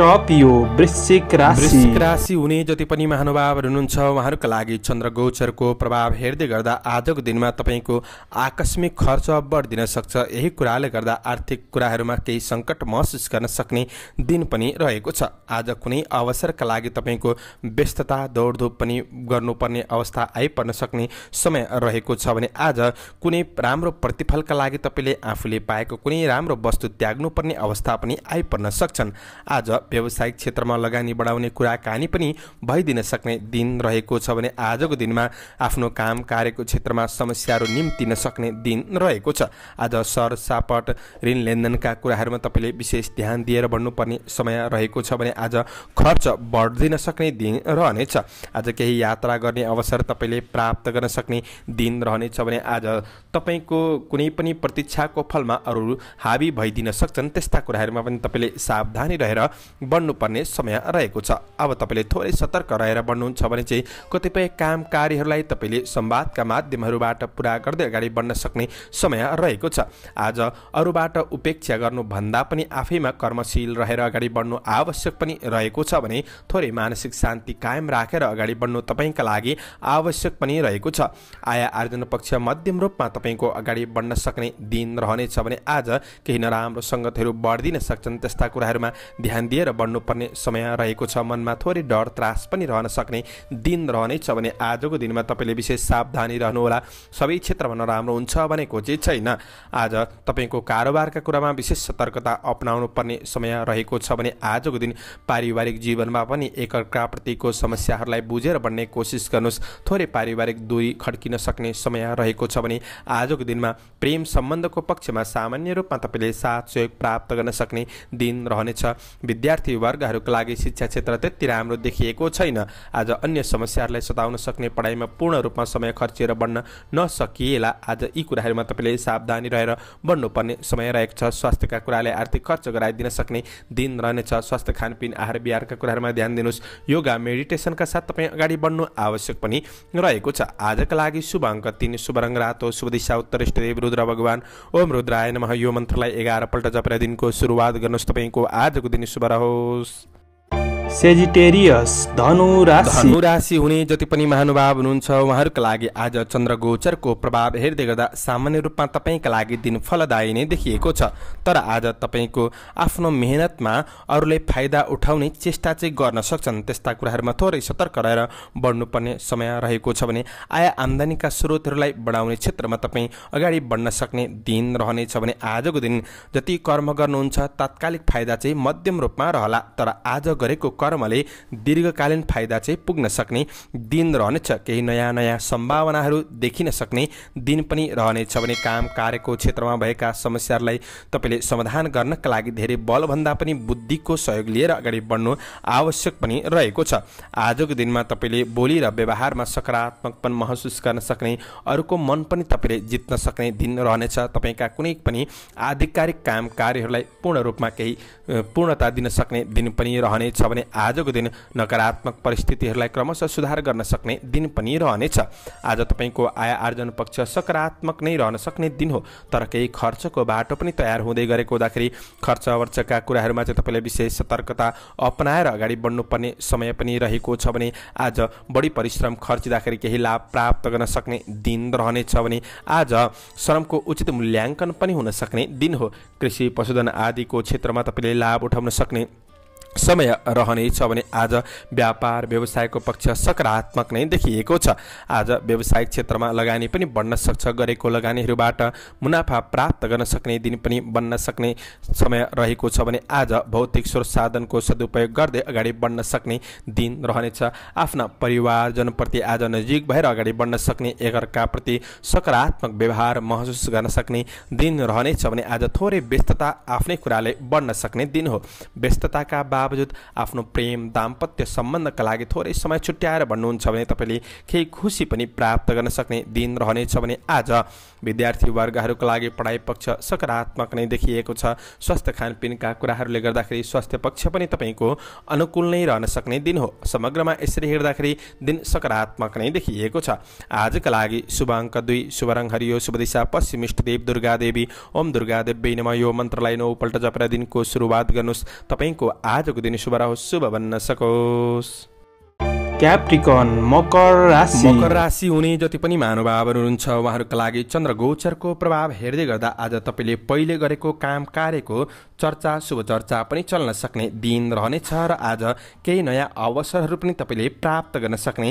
स्कर्पियो वृश्चिक राशि राशि हुने जति पनि महानुभावहरू हुनुहुन्छ उहाँहरूका लागि चन्द्र गोचरको प्रभाव हेर्दै गर्दा आजको दिनमा तपाईँको आकस्मिक खर्च बढिदिन सक्छ यही कुराले गर्दा आर्थिक कुराहरूमा केही सङ्कट महसुस गर्न सक्ने दिन पनि रहेको छ आज कुनै अवसरका लागि तपाईँको व्यस्तता दौडधुप पनि गर्नुपर्ने अवस्था आइपर्न सक्ने समय रहेको छ भने आज कुनै राम्रो प्रतिफलका लागि तपाईँले आफूले पाएको कुनै राम्रो वस्तु त्याग्नुपर्ने अवस्था पनि आइपर्न सक्छन् आज व्यावसायिक क्षेत्रमा लगानी बढाउने कुराकानी पनि भइदिन सक्ने दिन रहेको छ भने आजको दिनमा आफ्नो काम कार्यको क्षेत्रमा समस्याहरू निम्तिन सक्ने दिन रहेको छ आज सर सापट ऋण लेनदेनका कुराहरूमा तपाईँले विशेष ध्यान दिएर भन्नुपर्ने समय रहेको छ भने आज खर्च बढ्दिन सक्ने दिन रहनेछ आज केही यात्रा गर्ने अवसर तपाईँले प्राप्त गर्न सक्ने दिन रहनेछ भने आज तपाईँको कुनै पनि प्रतीक्षाको फलमा अरू हावी भइदिन सक्छन् त्यस्ता कुराहरूमा पनि तपाईँले सावधानी रहेर बढ्नुपर्ने समय रहेको छ अब तपाईँले थोरै सतर्क रहेर बढ्नुहुन्छ भने चाहिँ कतिपय काम कार्यहरूलाई तपाईँले संवादका माध्यमहरूबाट पुरा गर्दै अगाडि बढ्न सक्ने समय रहेको छ आज अरूबाट उपेक्षा गर्नुभन्दा पनि आफैमा कर्मशील रहेर अगाडि बढ्नु आवश्यक पनि रहेको छ भने थोरै मानसिक शान्ति कायम राखेर अगाडि बढ्नु तपाईँका लागि आवश्यक पनि रहेको छ आय आर्जन पक्ष मध्यम रूपमा तपाईँको अगाडि बढ्न सक्ने दिन रहनेछ भने आज केही नराम्रो सङ्गतहरू बढ्दिन सक्छन् त्यस्ता कुराहरूमा ध्यान दिएर भएर बढ्नुपर्ने समय रहेको छ मनमा थोरै डर त्रास पनि रहन सक्ने दिन रहनेछ भने आजको दिनमा तपाईँले विशेष सावधानी रहनुहोला सबै क्षेत्रमा राम्रो हुन्छ भनेको चाहिँ छैन आज तपाईँको कारोबारका कुरामा विशेष सतर्कता अप्नाउनु पर्ने समय रहेको छ भने आजको दिन पारिवारिक जीवनमा पनि एकअर्काप्रतिको समस्याहरूलाई बुझेर बढ्ने कोसिस गर्नुहोस् थोरै पारिवारिक दूरी खड्किन सक्ने समय रहेको छ भने आजको दिनमा प्रेम सम्बन्धको पक्षमा सामान्य रूपमा तपाईँले साथ सहयोग प्राप्त गर्न सक्ने दिन रहनेछ विद्यार्थी विद्यार्थीवर्गहरूका लागि शिक्षा क्षेत्र त्यति राम्रो देखिएको छैन आज अन्य समस्याहरूलाई सताउन सक्ने पढाइमा पूर्ण रूपमा समय खर्चिएर बढ्न नसकिएला आज यी कुराहरूमा तपाईँले सावधानी रहेर बढ्नुपर्ने समय रहेको छ स्वास्थ्यका कुराले आर्थिक खर्च गराइदिन सक्ने दिन रहनेछ स्वास्थ्य खानपिन आहार बिहारका कुराहरूमा ध्यान दिनुहोस् योगा मेडिटेसनका साथ तपाईँ अगाडि बढ्नु आवश्यक पनि रहेको छ आजका लागि शुभ अङ्क तिन शुभ रङ रातो शुभ दिशा उत्तर इष्टदेव रुद्र भगवान् ओम रुद्राय नमः यो मन्त्रलाई पल्ट जपेर दिनको सुरुवात गर्नुहोस् तपाईँको आजको दिन शुभ रह los सेजिटेरियस धनु राशि धनु राशि हुने जति पनि महानुभाव हुनुहुन्छ उहाँहरूका लागि आज चन्द्र गोचरको प्रभाव हेर्दै गर्दा सामान्य रूपमा तपाईँका लागि दिन फलदायी नै देखिएको छ तर आज तपाईँको आफ्नो मेहनतमा अरूले फाइदा उठाउने चेष्टा चाहिँ गर्न सक्छन् त्यस्ता कुराहरूमा थोरै सतर्क रहेर बढ्नुपर्ने समय रहेको छ भने आय आम्दानीका स्रोतहरूलाई बढाउने क्षेत्रमा तपाईँ अगाडि बढ्न सक्ने दिन रहनेछ भने आजको दिन जति कर्म गर्नुहुन्छ तात्कालिक फाइदा चाहिँ मध्यम रूपमा रहला तर आज गरेको कर्मले दीर्घकालीन फाइदा चाहिँ पुग्न सक्ने दिन रहनेछ केही नयाँ नयाँ सम्भावनाहरू देखिन सक्ने दिन पनि रहनेछ भने काम कार्यको क्षेत्रमा भएका समस्याहरूलाई तपाईँले समाधान गर्नका लागि धेरै बलभन्दा पनि बुद्धिको सहयोग लिएर अगाडि बढ्नु आवश्यक पनि रहेको छ आजको दिनमा तपाईँले बोली र व्यवहारमा सकारात्मकपन महसुस गर्न सक्ने अरूको मन पनि तपाईँले जित्न सक्ने दिन रहनेछ तपाईँका कुनै पनि आधिकारिक काम कार्यहरूलाई पूर्ण रूपमा केही पूर्णता दिन सक्ने दिन पनि रहनेछ भने आजको दिन नकारात्मक परिस्थितिहरूलाई क्रमशः सुधार गर्न सक्ने दिन पनि रहनेछ आज तपाईँको आय आर्जन पक्ष सकारात्मक नै रहन सक्ने दिन हो तर केही खर्चको बाटो पनि तयार हुँदै गरेको हुँदाखेरि खर्च वर्चका कुराहरूमा चाहिँ तपाईँले विशेष सतर्कता अपनाएर अगाडि बढ्नुपर्ने समय पनि रहेको छ भने आज बढी परिश्रम खर्चिँदाखेरि केही लाभ प्राप्त गर्न सक्ने दिन रहनेछ भने आज श्रमको उचित मूल्याङ्कन पनि हुन सक्ने दिन हो कृषि पशुधन आदिको क्षेत्रमा तपाईँले लाभ उठाउन सक्ने समय रहनेछ भने आज व्यापार व्यवसायको पक्ष सकारात्मक नै देखिएको छ आज व्यवसायिक क्षेत्रमा लगानी पनि बढ्न सक्छ गरेको लगानीहरूबाट मुनाफा प्राप्त गर्न सक्ने दिन पनि बन्न सक्ने समय रहेको छ भने आज भौतिक स्रोत साधनको सदुपयोग गर्दै अगाडि बढ्न सक्ने दिन रहनेछ आफ्ना परिवारजनप्रति आज नजिक भएर अगाडि बढ्न सक्ने एकअर्काप्रति सकारात्मक व्यवहार महसुस गर्न सक्ने दिन रहनेछ भने आज थोरै व्यस्तता आफ्नै कुराले बढ्न सक्ने दिन हो व्यस्तताका बावजुद आफ्नो प्रेम दाम्पत्य सम्बन्धका लागि थोरै समय छुट्याएर भन्नुहुन्छ भने तपाईँले केही खुसी पनि प्राप्त गर्न सक्ने दिन रहनेछ भने आज विद्यार्थी वर्गहरूका लागि पढाइ पक्ष सकारात्मक नै देखिएको छ स्वास्थ्य खानपिनका कुराहरूले गर्दाखेरि स्वास्थ्य पक्ष पनि तपाईँको अनुकूल नै रहन सक्ने दिन हो समग्रमा यसरी हेर्दाखेरि दिन सकारात्मक नै देखिएको छ आजका लागि शुभ अङ्क दुई शुभ रङ हरियो शुभ दिशा पश्चिम इष्टदेव दुर्गा देवी ओम दुर्गा देवी नम यो मन्त्रलाई नौपल्ट जपेर दिनको सुरुवात गर्नुहोस् तपाईँको आजको दिन शुभ रहोस् शुभ बन्न सकोस् क्याप्टिकन मकर राशि मकर राशि हुने जति पनि महानुभावहरू हुनुहुन्छ उहाँहरूका लागि चन्द्र गोचरको प्रभाव हेर्दै गर्दा आज तपाईँले पहिले गरेको काम कार्यको चर्चा शुभचर्चा पनि चल्न सक्ने दिन रहनेछ र आज केही नयाँ अवसरहरू पनि तपाईँले प्राप्त गर्न सक्ने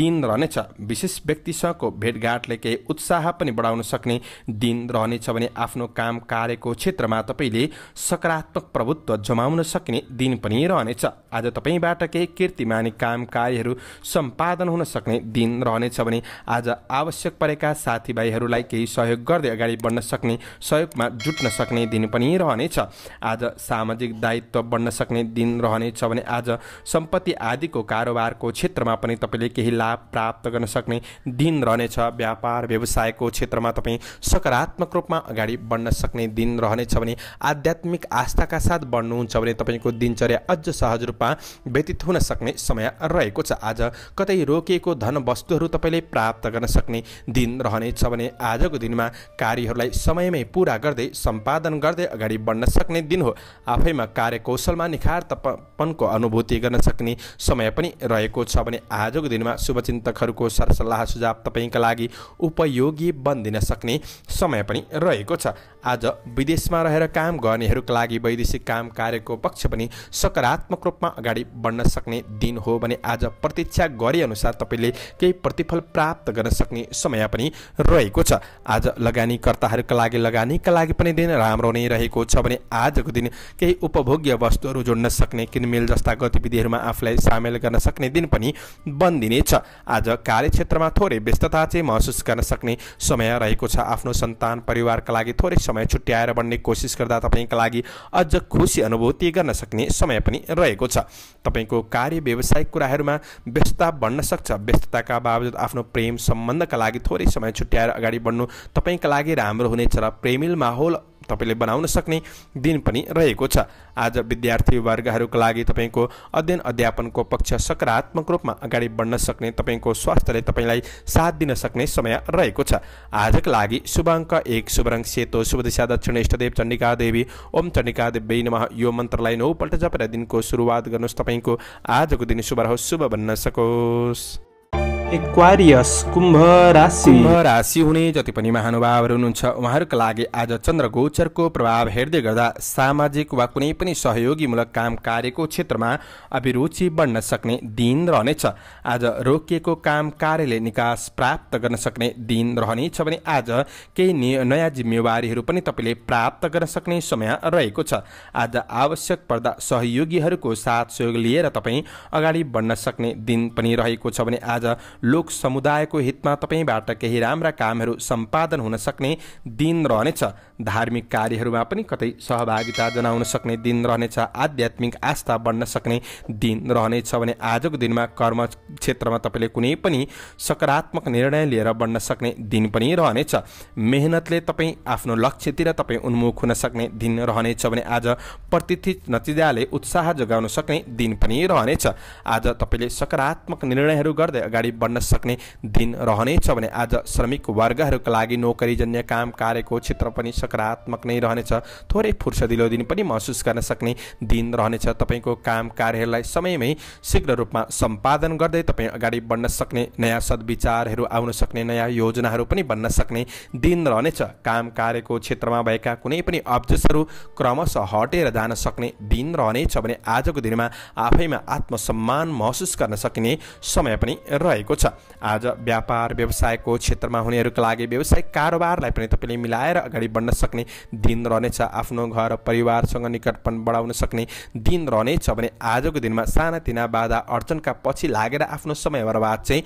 दिन रहनेछ विशेष व्यक्तिसँगको भेटघाटले केही उत्साह पनि बढाउन सक्ने दिन रहनेछ भने आफ्नो काम कार्यको क्षेत्रमा तपाईँले सकारात्मक प्रभुत्व जमाउन सक्ने दिन पनि रहनेछ आज तपाईँबाट केही कीर्तिमानी काम कार्यहरू सम्पादन हुन सक्ने दिन रहनेछ भने आज आवश्यक परेका साथीभाइहरूलाई केही सहयोग गर्दै अगाडि बढ्न सक्ने सहयोगमा जुट्न सक्ने दिन पनि रहनेछ आज सामाजिक दायित्व बन्न सक्ने दिन रहनेछ भने आज सम्पत्ति आदिको कारोबारको क्षेत्रमा पनि तपाईँले केही लाभ प्राप्त गर्न सक्ने दिन रहनेछ व्यापार व्यवसायको क्षेत्रमा तपाईँ सकारात्मक रूपमा अगाडि बढ्न सक्ने दिन रहनेछ भने आध्यात्मिक आस्थाका साथ बढ्नुहुन्छ भने तपाईँको दिनचर्या अझ सहज रूपमा व्यतीत हुन सक्ने समय रहेको छ आज कतै रोकिएको धन वस्तुहरू तपाईँले प्राप्त गर्न सक्ने दिन रहनेछ भने आजको दिनमा कार्यहरूलाई समयमै पुरा गर्दै सम्पादन गर्दै अगाडि बढ्न सक्ने सक्ने दिन हो आफैमा निखार तपनको अनुभूति गर्न सक्ने समय पनि रहेको छ भने आजको दिनमा शुभचिन्तकहरूको सरसल्लाह सुझाव तपाईँका लागि उपयोगी बनिदिन सक्ने समय पनि रहेको छ आज विदेशमा रहेर काम गर्नेहरूका लागि वैदेशिक काम कार्यको पक्ष पनि सकारात्मक रूपमा अगाडि बढ्न सक्ने दिन हो भने आज प्रतीक्षा गरे अनुसार तपाईँले केही प्रतिफल प्राप्त गर्न सक्ने समय पनि रहेको छ आज लगानीकर्ताहरूका लागि लगानीका लागि पनि दिन राम्रो नै रहेको छ भने आजको दिन केही उपभोग्य वस्तुहरू जोड्न सक्ने किनमेल जस्ता गतिविधिहरूमा आफूलाई सामेल गर्न सक्ने दिन पनि बनिदिनेछ आज कार्यक्षेत्रमा थोरै व्यस्तता चाहिँ महसुस गर्न सक्ने समय रहेको छ आफ्नो सन्तान परिवारका लागि थोरै समय छुट्याएर बन्ने कोसिस गर्दा तपाईँका लागि अझ खुसी अनुभूति गर्न सक्ने समय पनि रहेको छ तपाईँको कार्य व्यवसायिक कुराहरूमा व्यस्तता बढ्न सक्छ व्यस्तताका बावजुद आफ्नो प्रेम सम्बन्धका लागि थोरै समय छुट्याएर अगाडि बढ्नु तपाईँका लागि राम्रो हुनेछ र प्रेमिल माहौल तपाईँले बनाउन सक्ने दिन पनि रहेको छ आज विद्यार्थी वर्गहरूका लागि तपाईँको अध्ययन अध्यापनको पक्ष सकारात्मक रूपमा अगाडि बढ्न सक्ने तपाईँको स्वास्थ्यले तपाईँलाई साथ दिन सक्ने समय रहेको छ आजका लागि शुभ अङ्क एक शुभ रङ सेतो शुभ दिशा दक्षिण इष्टदेव चण्डिका देवी ओम चण्डिका देवी नमः यो मन्त्रलाई नौपल्ट जपेर दिनको सुरुवात गर्नुहोस् तपाईँको आजको दिन शुभ रहोस् शुभ बन्न सकोस् एक्वारियस कुम्भ राशि कुम्भ राशि हुने जति पनि महानुभावहरू हुनुहुन्छ उहाँहरूका लागि आज चन्द्र गोचरको प्रभाव हेर्दै गर्दा सामाजिक वा कुनै पनि सहयोगीमूलक काम कार्यको क्षेत्रमा अभिरुचि बढ्न सक्ने दिन रहनेछ आज रोकिएको काम कार्यले निकास प्राप्त गर्न सक्ने दिन रहनेछ भने आज केही नयाँ जिम्मेवारीहरू पनि तपाईँले प्राप्त गर्न सक्ने समय रहेको छ आज आवश्यक पर्दा सहयोगीहरूको साथ सहयोग लिएर तपाईँ अगाडि बढ्न सक्ने दिन पनि रहेको छ भने आज लोक समुदायको हितमा तपाईँबाट केही राम्रा कामहरू सम्पादन हुन सक्ने दिन रहनेछ धार्मिक कार्यहरूमा पनि कतै सहभागिता जनाउन सक्ने दिन रहनेछ आध्यात्मिक आस्था बढ्न सक्ने दिन रहनेछ भने आजको दिनमा कर्म क्षेत्रमा तपाईँले कुनै पनि सकारात्मक निर्णय लिएर बढ्न सक्ने दिन पनि रहनेछ मेहनतले तपाईँ आफ्नो लक्ष्यतिर तपाईँ उन्मुख हुन सक्ने दिन रहनेछ भने आज प्रतिथि नतिजाले उत्साह जोगाउन सक्ने दिन पनि रहनेछ आज तपाईँले सकारात्मक निर्णयहरू गर्दै अगाडि बन्न सक्ने दिन रहनेछ भने आज श्रमिक वर्गहरूका लागि नोकरीजन्य काम कार्यको क्षेत्र पनि सकारात्मक नै रहनेछ थोरै फुर्सदिलो दिन पनि महसुस गर्न सक्ने दिन रहनेछ तपाईँको काम कार्यहरूलाई समयमै शीघ्र रूपमा सम्पादन गर्दै तपाईँ अगाडि बढ्न सक्ने नयाँ सद्विचारहरू आउन सक्ने नयाँ योजनाहरू पनि बन्न सक्ने दिन रहनेछ काम कार्यको क्षेत्रमा भएका कुनै पनि अब्जेसहरू क्रमशः हटेर जान सक्ने दिन रहनेछ भने आजको दिनमा आफैमा आत्मसम्मान महसुस गर्न सकिने समय पनि रहेको छ आज व्यापार व्यवसायको क्षेत्रमा हुनेहरूका लागि व्यवसायिक कारोबारलाई पनि तपाईँले मिलाएर अगाडि बढ्न सक्ने दिन रहनेछ आफ्नो घर परिवारसँग निकटपन बढाउन सक्ने दिन रहनेछ भने आजको दिनमा सानातिना बाधा अडचनका पछि लागेर आफ्नो समय बर्बाद चाहिँ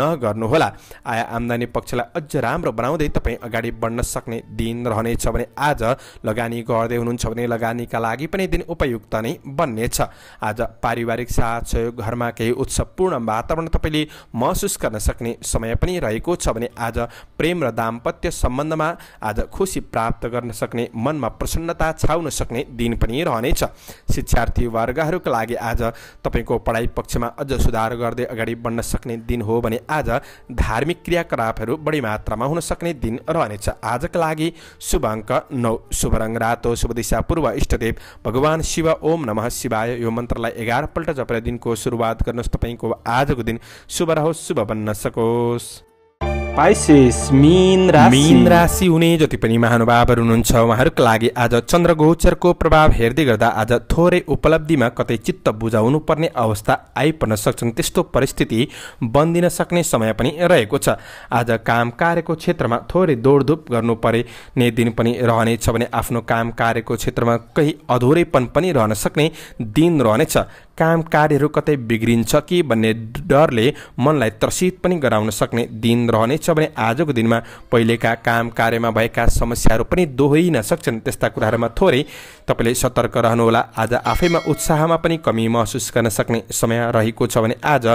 नगर्नुहोला आय आम्दानी पक्षलाई अझ राम्रो बनाउँदै तपाईँ अगाडि बढ्न सक्ने दिन रहनेछ भने आज लगानी गर्दै हुनुहुन्छ भने लगानीका लागि पनि दिन उपयुक्त नै बन्नेछ आज पारिवारिक साथ सहयोग घरमा केही उत्सवपूर्ण वातावरण तपाईँले म महसुस गर्न सक्ने समय पनि रहेको छ भने आज प्रेम र दाम्पत्य सम्बन्धमा आज खुसी प्राप्त गर्न सक्ने मनमा प्रसन्नता छाउन सक्ने दिन पनि रहनेछ शिक्षार्थी वर्गहरूको लागि आज तपाईँको पढाइ पक्षमा अझ सुधार गर्दै अगाडि बढ्न सक्ने दिन हो भने आज धार्मिक क्रियाकलापहरू बढी मात्रामा हुन सक्ने दिन रहनेछ आजका लागि शुभ अङ्क नौ शुभ रङ रातो शुभ दिशा पूर्व इष्टदेव भगवान् शिव ओम नमः शिवाय यो मन्त्रलाई एघारपल्ट जपेर दिनको सुरुवात गर्नुहोस् तपाईँको आजको दिन शुभ रहोस् शुभ बन्न सकोस् मीन राशि मीन राशि हुने जति पनि महानुभावहरू हुनुहुन्छ उहाँहरूको लागि आज चन्द्र गोचरको प्रभाव हेर्दै गर्दा आज थोरै उपलब्धिमा कतै चित्त बुझाउनु पर्ने अवस्था आइपर्न सक्छन् त्यस्तो परिस्थिति बन्दिन सक्ने समय पनि रहेको छ आज काम कार्यको क्षेत्रमा थोरै दौडधुप गर्नु पर्ने दिन पनि रहनेछ भने आफ्नो काम कार्यको क्षेत्रमा केही अधुरैपन पनि रहन सक्ने दिन रहनेछ काम कार्यहरू कतै बिग्रिन्छ कि भन्ने डरले मनलाई त्रसित पनि गराउन सक्ने दिन रहनेछ भने आजको दिनमा पहिलेका काम कार्यमा भएका समस्याहरू पनि दोहोरिन सक्छन् त्यस्ता कुराहरूमा थोरै तपाईँले सतर्क रहनुहोला आज आफैमा उत्साहमा पनि कमी महसुस गर्न सक्ने समय रहेको छ भने आज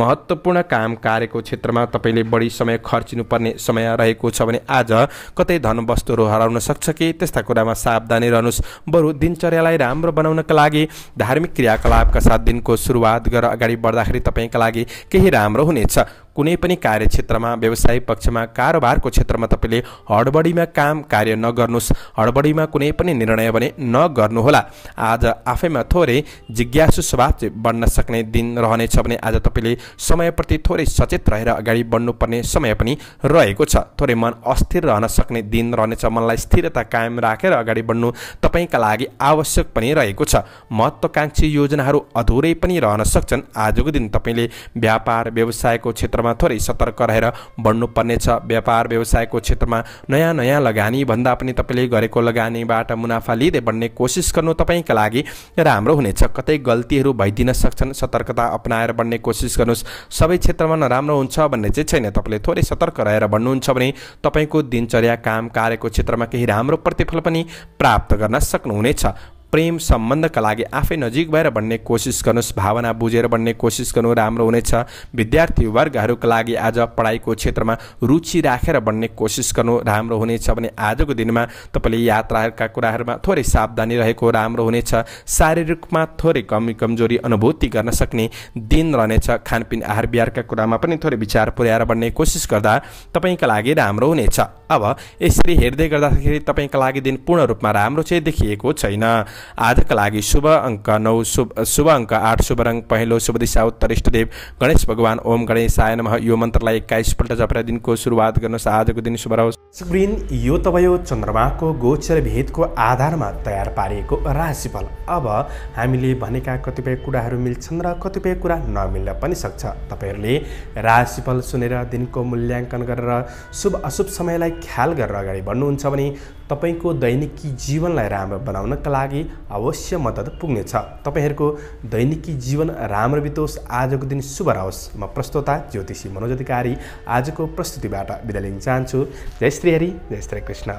महत्त्वपूर्ण काम कार्यको क्षेत्रमा तपाईँले बढी समय खर्चिनुपर्ने समय रहेको छ भने आज कतै धनवस्तुहरू हराउन सक्छ कि त्यस्ता कुरामा सावधानी रहनुहोस् बरु दिनचर्यालाई राम्रो बनाउनका लागि धार्मिक क्रियाकलापका साथ दिनको सुरुवात गरेर अगाडि बढ्दाखेरि तपाईँका लागि केही राम्रो हुनेछ कुनै पनि कार्यक्षेत्रमा व्यवसायिक पक्षमा कारोबारको क्षेत्रमा तपाईँले हडबडीमा काम कार्य नगर्नुहोस् हडबडीमा कुनै पनि निर्णय भने नगर्नुहोला आज आफैमा थोरै जिज्ञासु स्वभाव बन्न सक्ने दिन रहनेछ भने आज तपाईँले समयप्रति थोरै सचेत रहेर अगाडि बढ्नुपर्ने समय पनि रहेको छ थोरै मन अस्थिर रहन सक्ने दिन रहनेछ मनलाई स्थिरता कायम राखेर अगाडि बढ्नु तपाईँका लागि आवश्यक पनि रहेको छ महत्त्वकाङ्क्षी योजनाहरू अधुरै पनि रहन सक्छन् आजको दिन तपाईँले व्यापार व्यवसायको क्षेत्र क्षेत्रमा थोरै सतर्क रहेर बढ्नुपर्नेछ व्यापार व्यवसायको क्षेत्रमा नयाँ नयाँ लगानी भन्दा पनि तपाईँले गरेको लगानीबाट मुनाफा लिँदै बढ्ने कोसिस गर्नु तपाईँका लागि राम्रो हुनेछ कतै गल्तीहरू भइदिन सक्छन् सतर्कता अपनाएर बढ्ने कोसिस गर्नुहोस् सबै क्षेत्रमा नराम्रो हुन्छ भन्ने चाहिँ छैन तपाईँले थोरै सतर्क रहेर भन्नुहुन्छ भने तपाईँको दिनचर्या काम कार्यको क्षेत्रमा केही राम्रो प्रतिफल पनि प्राप्त गर्न सक्नुहुनेछ प्रेम सम्बन्धका लागि आफै नजिक भएर भन्ने कोसिस गर्नुहोस् भावना बुझेर भन्ने कोसिस गर्नु राम्रो हुनेछ विद्यार्थी वर्गहरूका लागि आज पढाइको क्षेत्रमा रुचि राखेर भन्ने कोसिस गर्नु राम्रो हुनेछ भने आजको दिनमा तपाईँले यात्राहरूका कुराहरूमा थोरै सावधानी रहेको राम्रो हुनेछ शारीरिकमा थोरै कमी कमजोरी अनुभूति गर्न सक्ने दिन रहनेछ खानपिन आहार बिहारका कुरामा पनि थोरै विचार पुर्याएर भन्ने कोसिस गर्दा तपाईँका लागि राम्रो हुनेछ अब यसरी हेर्दै गर्दाखेरि तपाईँका लागि दिन पूर्ण रूपमा राम्रो चाहिँ देखिएको छैन आजका लागि शुभ अङ्क नौ शुभ शुभ अङ्क आठ शुभ रङ पहेँलो शुभ दिशा उत्तर इष्टदेव गणेश भगवान ओम गणेश गणेशाय नमः यो मन्त्रलाई एक्काइसपल्ट जपेर दिनको सुरुवात गर्नुहोस् आजको दिन शुभ रहोस् यो त भयो चन्द्रमाको गोचर भेदको आधारमा तयार पारिएको राशिफल अब हामीले भनेका कतिपय कुराहरू मिल्छन् र कतिपय कुरा नमिल्न पनि सक्छ तपाईँहरूले राशिफल सुनेर दिनको मूल्याङ्कन गरेर शुभ अशुभ समयलाई ख्याल गरेर अगाडि बढ्नुहुन्छ भने तपाईँको दैनिकी जीवनलाई राम्रो बनाउनका लागि अवश्य मद्दत पुग्नेछ तपाईँहरूको दैनिकी जीवन राम्रो बितोस् आजको दिन शुभ रहोस् म प्रस्तोता ज्योतिषी मनोज अधिकारी आजको प्रस्तुतिबाट बिदा लिन चाहन्छु जय श्री हरि जय श्री कृष्ण